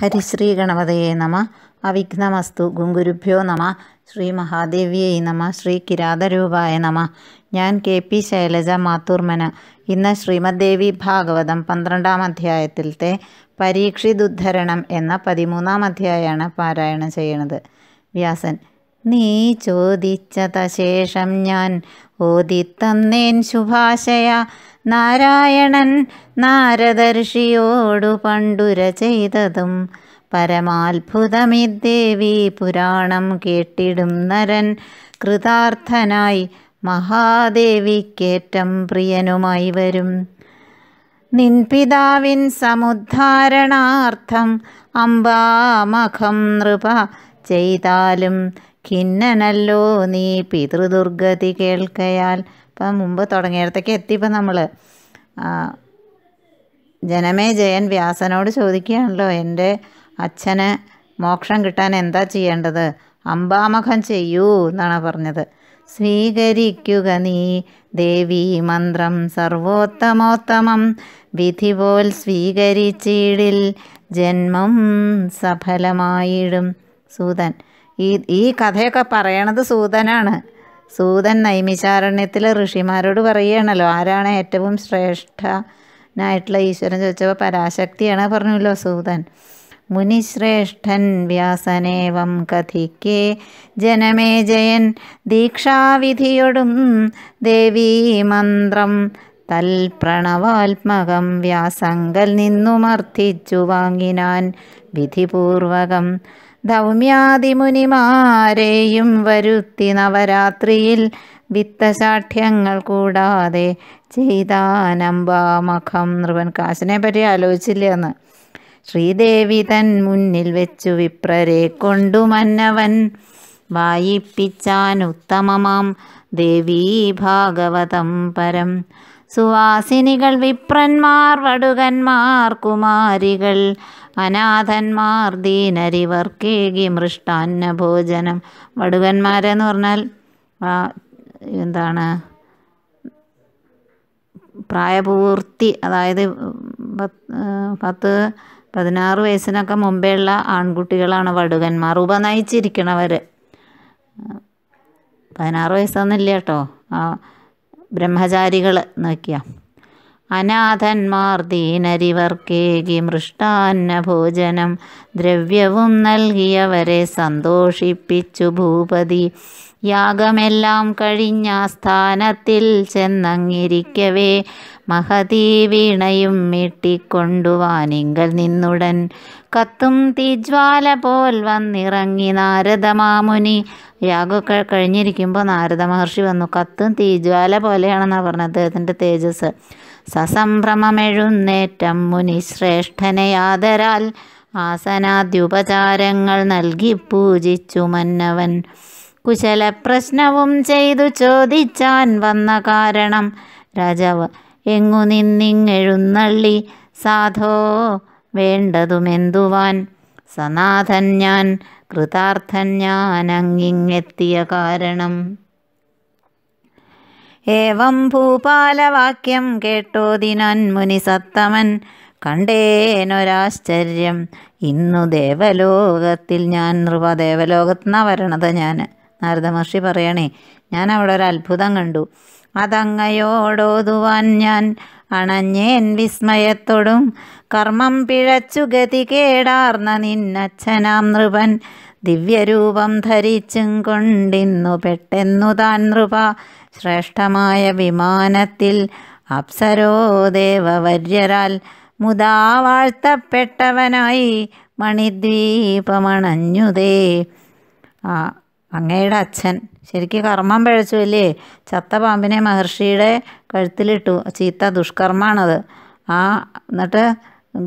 ഹരിശ്രീ ഗണപതയെ നമ അവിഘ്നമസ്തു ഗുങ്കുരുഭ്യോ നമ ശ്രീ മഹാദേവിയെ നമ ശ്രീ കിരാതരൂപായ നമ ഞാൻ കെ പി ശൈലജ മാത്തൂർമന ഇന്ന് ശ്രീമദ്ദേവി ഭാഗവതം പന്ത്രണ്ടാം അധ്യായത്തിലത്തെ പരീക്ഷിതുദ്ധരണം എന്ന പതിമൂന്നാം അധ്യായമാണ് പാരായണം ചെയ്യണത് വ്യാസൻ നീ ചോദിച്ചത ശേഷം ഞാൻ ഓതിത്തന്നേൻ ശുഭാശയ നാരായണൻ നാരദർഷിയോടു പണ്ടുര ചെയ്തതും പരമാത്ഭുതമിദ്ദേവി പുരാണം കേട്ടിടും നരൻ കൃതാർത്ഥനായി മഹാദേവിക്കേറ്റം പ്രിയനുമായി വരും നിൻപിതാവിൻ സമുദ്ധാരണാർത്ഥം അംബാമഖം നൃപ ചെയ്താലും ഖിന്നനല്ലോ നീ പിതൃദുർഗതി കേൾക്കയാൽ ഇപ്പം മുമ്പ് തുടങ്ങിയിടത്തേക്ക് എത്തിയപ്പോൾ നമ്മൾ ജനമേ ജയൻ വ്യാസനോട് ചോദിക്കുകയാണല്ലോ എൻ്റെ അച്ഛന് മോക്ഷം കിട്ടാൻ എന്താ ചെയ്യേണ്ടത് അമ്പാമുഖം ചെയ്യൂ എന്നാണ് പറഞ്ഞത് സ്വീകരിക്കുക നീ ദേവി മന്ത്രം സർവോത്തമോത്തമം വിധി പോൽ സ്വീകരിച്ചിടിൽ ജന്മം സഫലമായിടും സൂതൻ ഈ ഈ കഥയൊക്കെ പറയണത് സൂതനാണ് സൂതൻ നൈമിശാരണ്യത്തിലെ ഋഷിമാരോട് പറയുകയാണല്ലോ ആരാണ് ഏറ്റവും ശ്രേഷ്ഠനായിട്ടുള്ള ഈശ്വരൻ ചോദിച്ചപ്പോൾ പരാശക്തിയാണ് പറഞ്ഞല്ലോ സൂതൻ മുനിശ്രേഷ്ഠൻ വ്യാസനേവം കഥിക്കേ ജനമേ ജയൻ ദീക്ഷാവിധിയൊടും ദേവീ മന്ത്രം തൽ പ്രണവാത്മകം വ്യാസങ്കൽ നിന്നുമർത്ഥിച്ചു വാങ്ങിനാൻ വിധിപൂർവകം ധൗമ്യാദിമുനിമാരെയും വരുത്തി നവരാത്രിയിൽ വിത്തശാഠ്യങ്ങൾ കൂടാതെ ചെയ്താനമ്പാമഖം നൃപൻ കാശിനെ പറ്റി ആലോചിച്ചില്ല എന്ന് ശ്രീദേവി തൻ മുന്നിൽ വെച്ചു വിപ്രരെ കൊണ്ടു മന്നവൻ വായിപ്പിച്ചാൻ ഉത്തമമാം ദേവീ ഭാഗവതം പരം സുവാസിനികൾ വിപ്രന്മാർ വടുകന്മാർ കുമാരികൾ അനാഥന്മാർ ദീനരിവർക്കേകി മൃഷ്ടാന്ന ഭോജനം വടുകന്മാരെന്ന് പറഞ്ഞാൽ എന്താണ് പ്രായപൂർത്തി അതായത് പത്ത് പതിനാറ് വയസ്സിനൊക്കെ ഉള്ള ആൺകുട്ടികളാണ് വടുകന്മാർ ഉപനയിച്ചിരിക്കണവർ പതിനാറ് വയസ്സൊന്നുമില്ല കേട്ടോ ബ്രഹ്മചാരികൾ നോക്കിയാൽ അനാഥന്മാർ ദീനരിവർക്കേകി മൃഷ്ടാന്നഭോജനം ദ്രവ്യവും നൽകിയവരെ സന്തോഷിപ്പിച്ചു ഭൂപതി യാഗമെല്ലാം കഴിഞ്ഞ സ്ഥാനത്തിൽ ചെന്നങ്ങിരിക്കവേ മഹതീ വീണയും മീട്ടിക്കൊണ്ടുവാനിങ്കൽ നിന്നുടൻ കത്തും തീജ്വാല പോൽ വന്നിറങ്ങി നാരദമാമുനി യാഗമൊക്കെ കഴിഞ്ഞിരിക്കുമ്പോൾ നാരദ മഹർഷി വന്നു കത്തും തീജ്വാല പോലെയാണെന്നാണ് പറഞ്ഞത് അദ്ദേഹത്തിൻ്റെ തേജസ് സസംഭ്രമമെഴുന്നേറ്റം മുനിശ്രേഷ്ഠനെ ആദരാൽ ആസനാദ്യുപചാരങ്ങൾ നൽകി പൂജിച്ചു മന്നവൻ കുശല പ്രശ്നവും ചെയ്തു ചോദിച്ചാൻ വന്ന കാരണം രാജാവ് എങ്ങു നിന്നിങ്ങെഴുന്നള്ളി സാധോ വേണ്ടതുമെന്തുവാൻ സനാഥൻ ഞാൻ കൃതാർത്ഥൻ ഞാൻ അങ്ങിങ്ങെത്തിയ കാരണം ഏവം ഭൂപാലവാക്യം കേട്ടോതിനാൻ സത്തമൻ കണ്ടേനൊരാശ്ചര്യം ഇന്നു ദേവലോകത്തിൽ ഞാൻ നൃപ ദേവലോകത്തുനിന്നാണ് വരണത് ഞാൻ നാരദ മഹർഷി പറയണേ ഞാൻ അവിടെ ഒരു അത്ഭുതം കണ്ടു അതങ്ങയോടോതുവാൻ ഞാൻ അണഞ്ഞേൻ വിസ്മയത്തോടും കർമ്മം പിഴച്ചു ഗതി കേടാർന്ന നിന്നച്ഛനാം നൃപൻ ദിവ്യരൂപം ധരിച്ചും കൊണ്ടിന്നു പെട്ടെന്നു താൻ നൃപ ശ്രേഷ്ഠമായ വിമാനത്തിൽ അപ്സരോ ദേവവര്യരാൽ മുതാ വാഴ്ത്തപ്പെട്ടവനായി മണിദ്വീപമണഞ്ഞുതേ ആ അങ്ങയുടെ അച്ഛൻ ശരിക്കും കർമ്മം പഴച്ചു അല്ലേ ചത്ത പാമ്പിനെ മഹർഷിയുടെ കഴുത്തിലിട്ടു ചീത്ത ദുഷ്കർമ്മമാണത് ആ എന്നിട്ട്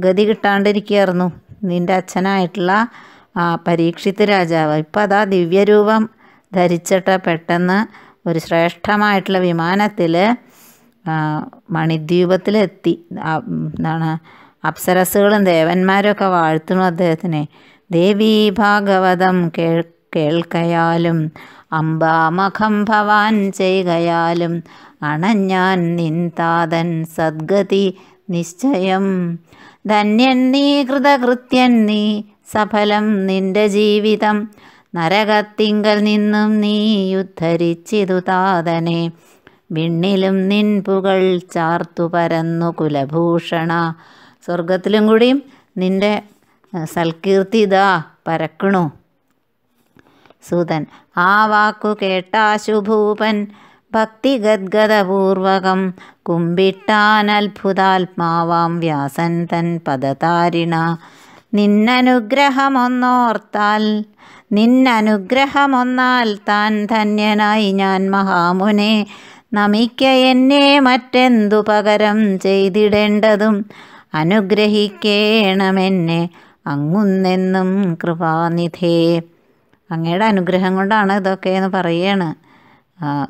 ഗതി കിട്ടാണ്ടിരിക്കുകയായിരുന്നു നിൻ്റെ അച്ഛനായിട്ടുള്ള ആ പരീക്ഷിത് രാജാവ് ഇപ്പം അതാ ദിവ്യരൂപം ധരിച്ചിട്ട് പെട്ടെന്ന് ഒരു ശ്രേഷ്ഠമായിട്ടുള്ള വിമാനത്തിൽ മണിദ്വീപത്തിലെത്തി എന്താണ് അപ്സരസുകളും ദേവന്മാരൊക്കെ വാഴ്ത്തുന്നു അദ്ദേഹത്തിനെ ദേവി ഭാഗവതം കേൾ കേൾക്കയാലും അംബാമഖം ഭവാൻ ചെയ്യുകയാലും അണഞ്ഞാൻ നിൻതാതൻ സദ്ഗതി നിശ്ചയം ധന്യൻ നീ കൃതകൃത്യൻ നീ സഫലം നിന്റെ ജീവിതം നരകത്തിങ്കൽ നിന്നും നീ ഉദ്ധരിച്ചിതു താതനെ വിണ്ണിലും നിൻ പുകൾ ചാർത്തു പരന്നു കുലഭൂഷണ സ്വർഗത്തിലും കൂടിയും നിന്റെ സൽകീർത്തി ഇതാ പരക്കണു സൂതൻ ആ വാക്കു കേട്ടാശുഭൂപൻ കുമ്പിട്ടാൻ അത്ഭുതാത്മാവാം വ്യാസൻ തൻ പദതാരിണ നിന്നനുഗ്രഹമൊന്നോർത്താൽ നിന്നനുഗ്രഹമൊന്നാൽ താൻ ധന്യനായി ഞാൻ മഹാമുനെ നമിക്ക എന്നെ മറ്റെന്തു പകരം ചെയ്തിടേണ്ടതും അനുഗ്രഹിക്കേണമെന്നെ അങ്ങുന്നെന്നും കൃപാനിധേ അങ്ങയുടെ അനുഗ്രഹം കൊണ്ടാണ് ഇതൊക്കെ എന്ന് പറയാണ്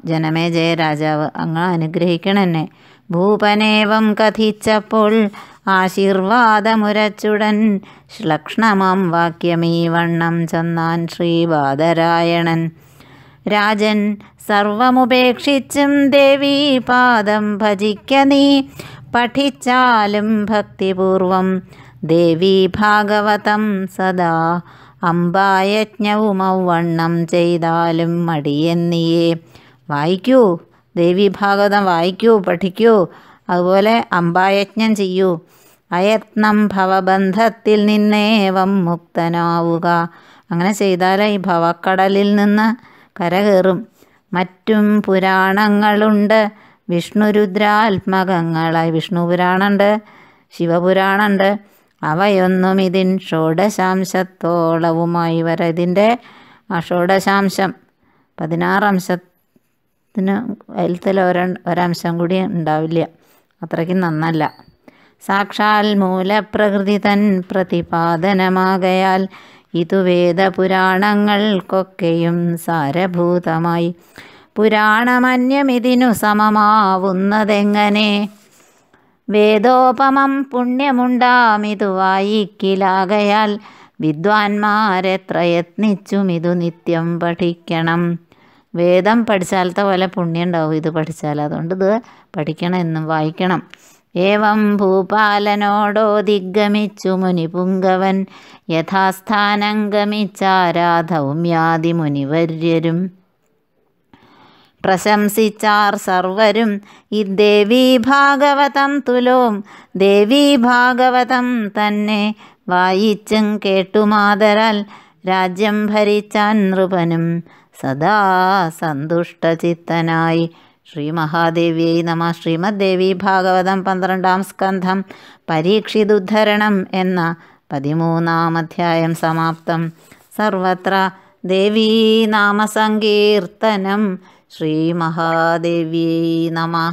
ജനമേ ജയ രാജാവ് അങ്ങ് അനുഗ്രഹിക്കണെന്നെ ഭൂപനേവം കഥിച്ചപ്പോൾ ആശീർവാദമുരച്ചുടൻ ശ്ലക്ഷ്ണമാം വാക്യമീ വണ്ണം ചെന്നാൻ ശ്രീപാദരായണൻ രാജൻ സർവമുപേക്ഷിച്ചും ദേവീ പാദം ഭജിക്ക നീ പഠിച്ചാലും ഭക്തിപൂർവം ദേവീ ഭാഗവതം സദാ അമ്പായജ്ഞവുമൗവണ്ണം ചെയ്താലും മടിയെന്നിയെ വായിക്കൂ ദേവീ ഭാഗവതം വായിക്കൂ പഠിക്കൂ അതുപോലെ അമ്പായജ്ഞം ചെയ്യൂ അയത്നം ഭവബന്ധത്തിൽ നിന്നേവം മുക്തനാവുക അങ്ങനെ ചെയ്താൽ ഈ ഭവക്കടലിൽ നിന്ന് കരകയറും മറ്റും പുരാണങ്ങളുണ്ട് വിഷ്ണുരുദ്രാത്മകങ്ങളായി വിഷ്ണു പുരാണമുണ്ട് ശിവപുരാണമുണ്ട് അവയൊന്നും ഇതിൻ ഷോഡശാംശത്തോളവുമായി വരെ ഇതിൻ്റെ ഷോഡശാംശം പതിനാറംശത്തിന് അതിലത്തെ ഒരംശം കൂടി ഉണ്ടാവില്ല അത്രയ്ക്കും നന്നല്ല സാക്ഷാൽ മൂലപ്രകൃതി തൻ പ്രതിപാദനമാകയാൽ ഇതു വേദപുരാണങ്ങൾക്കൊക്കെയും സാരഭൂതമായി പുരാണമന്യമിതിനു സമമാവുന്നതെങ്ങനെ വേദോപമം പുണ്യമുണ്ടാമിതു വായിക്കിലാകയാൽ വിദ്വാൻമാരെത്ര യത്നിച്ചും ഇതു നിത്യം പഠിക്കണം വേദം പഠിച്ചാലത്തെ പോലെ പുണ്യം ഉണ്ടാവും ഇത് പഠിച്ചാൽ അതുകൊണ്ട് ഇത് പഠിക്കണം എന്നും വായിക്കണം ഏവം ഭൂപാലനോടോ ദിഗ്ഗമിച്ചു മുനിപുങ്കവൻ യഥാസ്ഥാനം യാതി മുനിവര്യരും പ്രശംസിച്ചാർ സർവരും ഇദ്ദേവീ ഭാഗവതം തുലോം ദേവീ ഭാഗവതം തന്നെ വായിച്ചും കേട്ടുമാതരാൽ രാജ്യം ഭരിച്ചാൻ നൃപനും സദാ സന്തുഷ്ടചിത്തനായി श्रीमहादेव्यै नमः श्रीमद्देवी भागवतं पन्त्रण्डां स्कन्धं परीक्षिदुद्धरणम् ए पतिमूनामध्यायं समाप्तं सर्वत्र देवी नाम सङ्कीर्तनं श्रीमहादेव्यै नमः